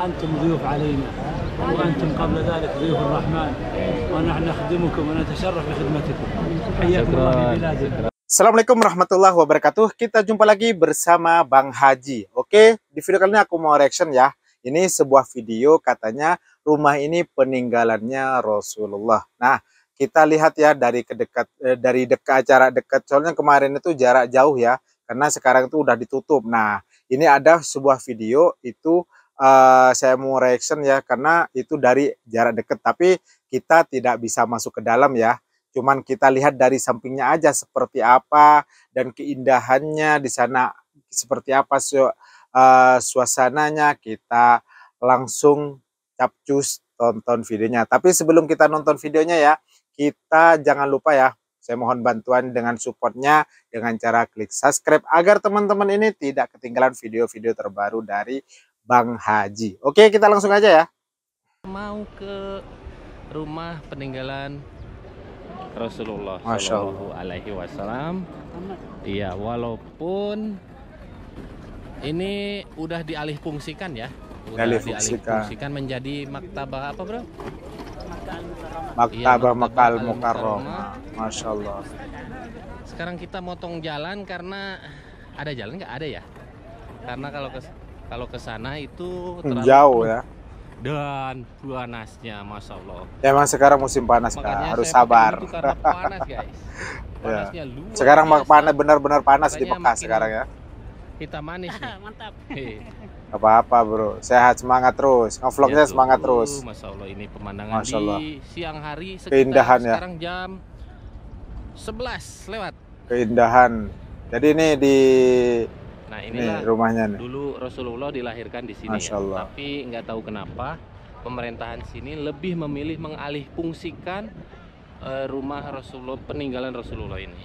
أنتم ضيوف علينا وأنتم قبل ذلك ضيوف الرحمن ونحن نخدمكم ونتشرف بخدمتكم حياكم الله في بلادنا Assalamualaikum warahmatullahi wabarakatuh. Kita jumpa lagi bersama Bang Haji. Oke, di video kali ini aku mau reaction ya. Ini sebuah video katanya rumah ini peninggalannya Rasulullah. Nah, kita lihat ya dari kedekat eh, dari dekat acara dekat soalnya kemarin itu jarak jauh ya karena sekarang itu udah ditutup. Nah, ini ada sebuah video itu Eh, saya mau reaction ya karena itu dari jarak dekat tapi kita tidak bisa masuk ke dalam ya cuman kita lihat dari sampingnya aja seperti apa dan keindahannya di sana seperti apa su uh, suasananya kita langsung capcus tonton videonya tapi sebelum kita nonton videonya ya kita jangan lupa ya saya mohon bantuan dengan supportnya dengan cara klik subscribe agar teman-teman ini tidak ketinggalan video-video terbaru dari Bang Haji. Oke, kita langsung aja ya. Mau ke rumah peninggalan Rasulullah Shallallahu Alaihi Wasallam. Iya, walaupun ini udah dialih fungsikan ya, udah dialih fungsikan, fungsikan menjadi maktabah apa bro? Maktabah ya, Makal Mukarrom. Masya Allah. Sekarang kita motong jalan karena ada jalan nggak ada ya? Karena kalau ke kalau ke sana itu hmm, terlalu jauh ya. Dan panasnya, masya Allah. emang sekarang musim panas kan harus sabar. Itu panas guys. Ya. Panasnya ya. luar Sekarang biasa. panas benar-benar panas di Mekah sekarang ya. Kita manis nih. Mantap. Hey. Iya. apa-apa bro, sehat semangat terus, ngevlognya ya, semangat terus. Masya Allah ini pemandangan Masya Allah. di siang hari. Keindahan ya. Sekarang jam 11 lewat. Keindahan. Jadi ini di Nah inilah rumahnya nih. Dulu Rasulullah dilahirkan di sini, ya. tapi nggak tahu kenapa pemerintahan sini lebih memilih mengalih fungsikan uh, eh, rumah Rasulullah peninggalan Rasulullah ini.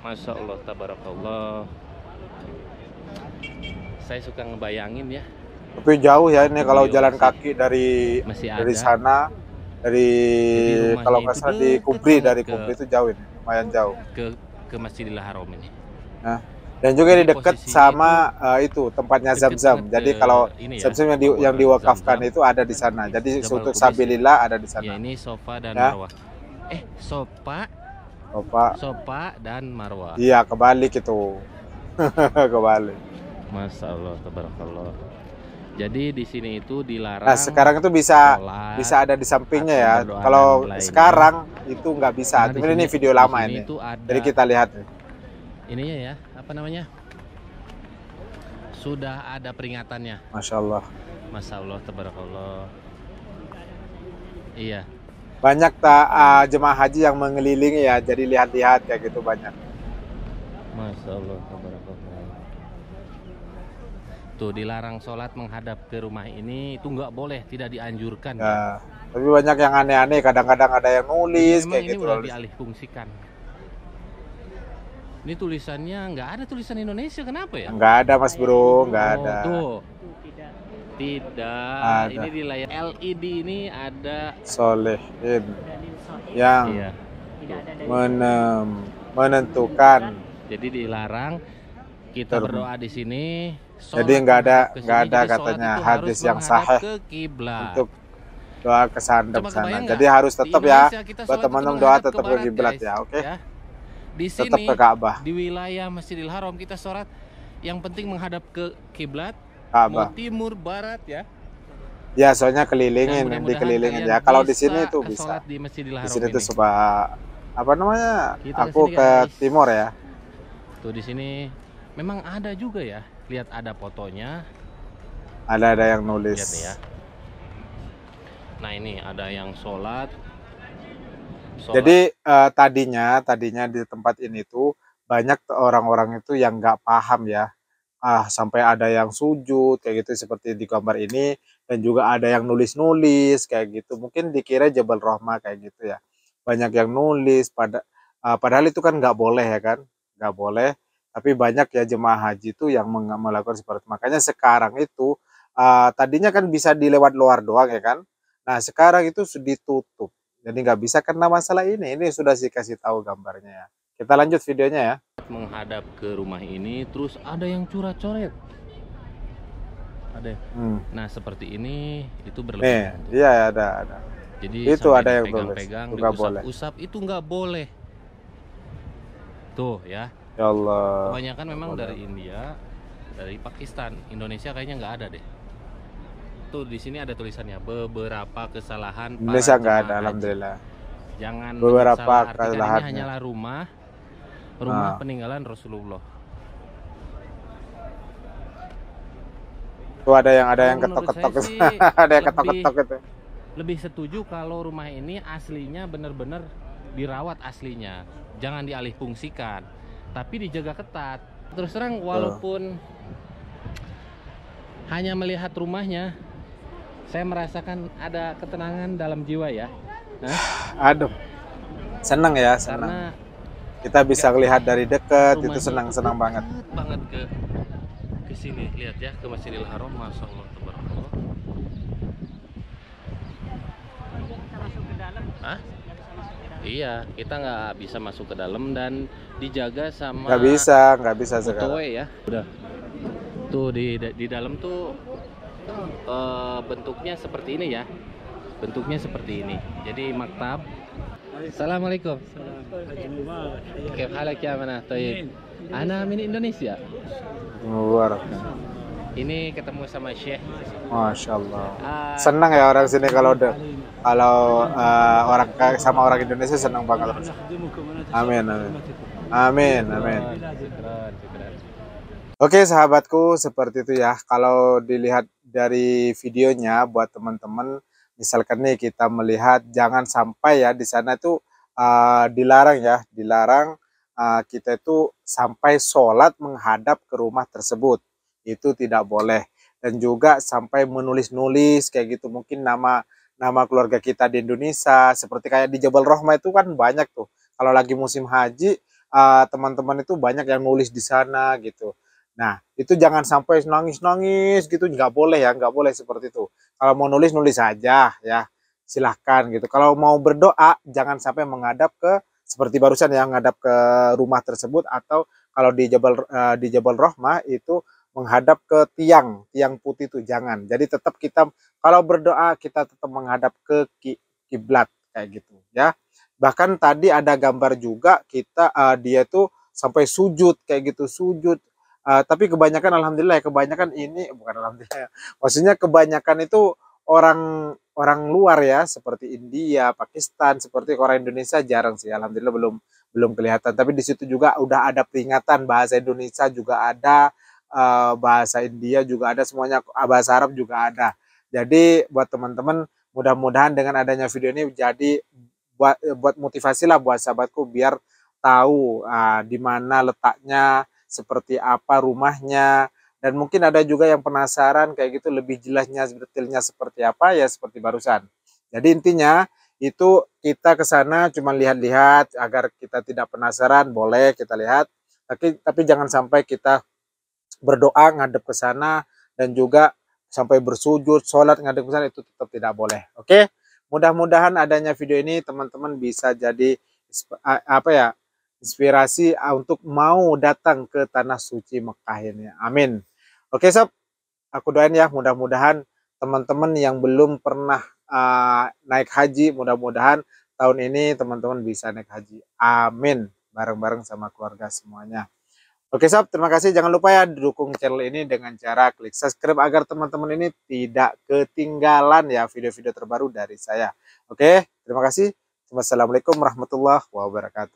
Masya Allah, tabarakallah. Saya suka ngebayangin ya. Tapi jauh ya ini kalau jalan kaki dari dari sana dari kalau nggak salah di Kubri dari Kubri itu jauh ini, lumayan jauh. Ke ke Masjidil Haram ini. Nah dan juga di dekat sama itu, eh, itu tempatnya Zam -zam. Jadi eh, kalau ya, Zam ya, yang di yang diwakafkan itu ada di sana. Jadi untuk Sabilillah ada di sana. Ya, ini sofa dan ya. marwah. Eh, sofa sofa sofa dan marwah. Iya, kebalik itu. kebalik. Masya Allah, tabarakallah. Jadi di sini itu dilarang. Nah sekarang itu bisa sholat, bisa ada di sampingnya ya. Kalau sekarang itu nggak bisa. Nah, Tapi ini video lama ini. Jadi kita lihat ininya ya apa namanya sudah ada peringatannya Masya Allah Masya Allah Tabarakallah iya banyak tak uh, ah, jemaah haji yang mengelilingi ya jadi lihat-lihat ya gitu banyak Masya Allah Tabarakallah tuh dilarang sholat menghadap ke rumah ini itu nggak boleh tidak dianjurkan ya. ya. tapi banyak yang aneh-aneh kadang-kadang ada yang nulis ya, kayak ini gitu udah dialih fungsikan ini tulisannya nggak ada tulisan Indonesia, kenapa ya? Nggak ada mas bro, nggak oh, ada. oh, Tuh. Tidak. Ada. Ini di layar LED ini ada. Solehin yang iya. menem, menentukan. Jadi dilarang kita berdoa di sini. Jadi nggak ada nggak ada katanya hadis yang sahih untuk doa kesandar sana. Jadi harus tetap ya buat teman-teman doa tetap ke kiblat ya, oke? Okay? Ya? Di sini Tetap ke Ka'bah. di wilayah Masjidil Haram kita sholat yang penting menghadap ke kiblat, mau timur, barat ya. Ya, soalnya kelilingin, nah, mudah dikelilingin ya. Kalau di sini itu bisa. Di Masjidil Haram. Di sini itu coba apa namanya? Kita aku ke, guys. timur ya. Tuh di sini memang ada juga ya. Lihat ada fotonya. Ada ada yang nulis. Lihat ya. Nah, ini ada yang sholat jadi uh, tadinya tadinya di tempat ini tuh banyak orang-orang itu yang nggak paham ya. Ah, sampai ada yang sujud kayak gitu seperti di gambar ini dan juga ada yang nulis-nulis kayak gitu. Mungkin dikira Jabal Rohma kayak gitu ya. Banyak yang nulis pada uh, padahal itu kan nggak boleh ya kan? Nggak boleh. Tapi banyak ya jemaah haji itu yang melakukan seperti itu. Makanya sekarang itu uh, tadinya kan bisa dilewat luar doang ya kan? Nah, sekarang itu sudah ditutup jadi nggak bisa kena masalah ini. Ini sudah sih kasih tahu gambarnya ya. Kita lanjut videonya ya. Menghadap ke rumah ini terus ada yang curah-coret. Ada. Ya? Hmm. Nah, seperti ini itu berlebihan. iya, ada, ada. Jadi itu ada yang pegang-pegang, boleh. usap itu nggak boleh. Tuh ya. Ya Allah. Kebanyakan memang dari India, dari Pakistan, Indonesia kayaknya nggak ada deh tuh di sini ada tulisannya beberapa kesalahan. Indonesia nggak ada, haji. alhamdulillah. Jangan beberapa kesalahan. Ini hanyalah rumah, rumah nah. peninggalan Rasulullah. Tuh ada yang ada oh, yang ketok-ketok, ada yang ketok-ketok itu. Lebih setuju kalau rumah ini aslinya benar-benar dirawat aslinya, jangan dialih fungsikan, tapi dijaga ketat. Terus terang walaupun oh hanya melihat rumahnya saya merasakan ada ketenangan dalam jiwa ya. Hah? Aduh, senang ya, senang. Karena kita bisa lihat dari dekat, itu senang-senang banget. Banget ke ke sini, lihat ya ke Masjidil Haram, masya Allah Hah? Iya, kita nggak bisa masuk ke dalam dan dijaga sama. Nggak bisa, nggak bisa sekarang. ya, udah. Tuh di di dalam tuh uh, bentuknya seperti ini ya bentuknya seperti ini jadi maktab Assalamualaikum كيف halak ya mana طيب ana Indonesia ini ketemu sama Syekh. Masya Allah. Ah. senang ya orang sini kalau udah kalau uh, orang sama orang Indonesia senang banget. Amin amin. Amin amin. Ah, Oke sahabatku seperti itu ya. Kalau dilihat dari videonya buat teman-teman misalkan nih kita melihat jangan sampai ya di sana itu uh, ah, dilarang ya dilarang uh, kita itu sampai sholat menghadap ke rumah tersebut itu tidak boleh dan juga sampai menulis-nulis kayak gitu mungkin nama nama keluarga kita di Indonesia seperti kayak di Jabal Rahmah itu kan banyak tuh kalau lagi musim haji ah, teman-teman uh, itu banyak yang nulis di sana gitu Nah, itu jangan sampai nangis-nangis gitu, nggak boleh ya, nggak boleh seperti itu. Kalau mau nulis, nulis saja ya, silahkan gitu. Kalau mau berdoa, jangan sampai menghadap ke, seperti barusan yang menghadap ke rumah tersebut, atau kalau di Jabal, eh, di Jabal Rohmah itu menghadap ke tiang, tiang putih itu jangan. Jadi tetap kita, kalau berdoa kita tetap menghadap ke kiblat kayak gitu ya. Bahkan tadi ada gambar juga kita, eh, dia tuh sampai sujud kayak gitu, sujud Eh, tapi kebanyakan alhamdulillah ya, kebanyakan ini bukan alhamdulillah. Ya. Maksudnya kebanyakan itu orang orang luar ya seperti India, Pakistan, seperti orang Indonesia jarang sih alhamdulillah belum belum kelihatan. Tapi di situ juga udah ada peringatan bahasa Indonesia juga ada, eh, bahasa India juga ada, semuanya bahasa Arab juga ada. Jadi buat teman-teman mudah-mudahan dengan adanya video ini jadi buat buat motivasi lah buat sahabatku biar tahu uh, di mana letaknya seperti apa rumahnya dan mungkin ada juga yang penasaran kayak gitu lebih jelasnya detailnya seperti apa ya seperti barusan. Jadi intinya itu kita ke sana cuma lihat-lihat agar kita tidak penasaran boleh kita lihat tapi tapi jangan sampai kita berdoa ngadep ke sana dan juga sampai bersujud sholat ngadep ke sana itu tetap tidak boleh. Oke. Okay? Mudah-mudahan adanya video ini teman-teman bisa jadi apa ya inspirasi ah, untuk mau datang ke tanah suci Mekah ini. Amin. Oke sob, aku doain ya mudah-mudahan teman-teman yang belum pernah uh, naik haji, mudah-mudahan tahun ini teman-teman bisa naik haji. Amin. Bareng-bareng sama keluarga semuanya. Oke sob, terima kasih. Jangan lupa ya dukung channel ini dengan cara klik subscribe agar teman-teman ini tidak ketinggalan ya video-video terbaru dari saya. Oke, terima kasih. Wassalamualaikum warahmatullahi wabarakatuh.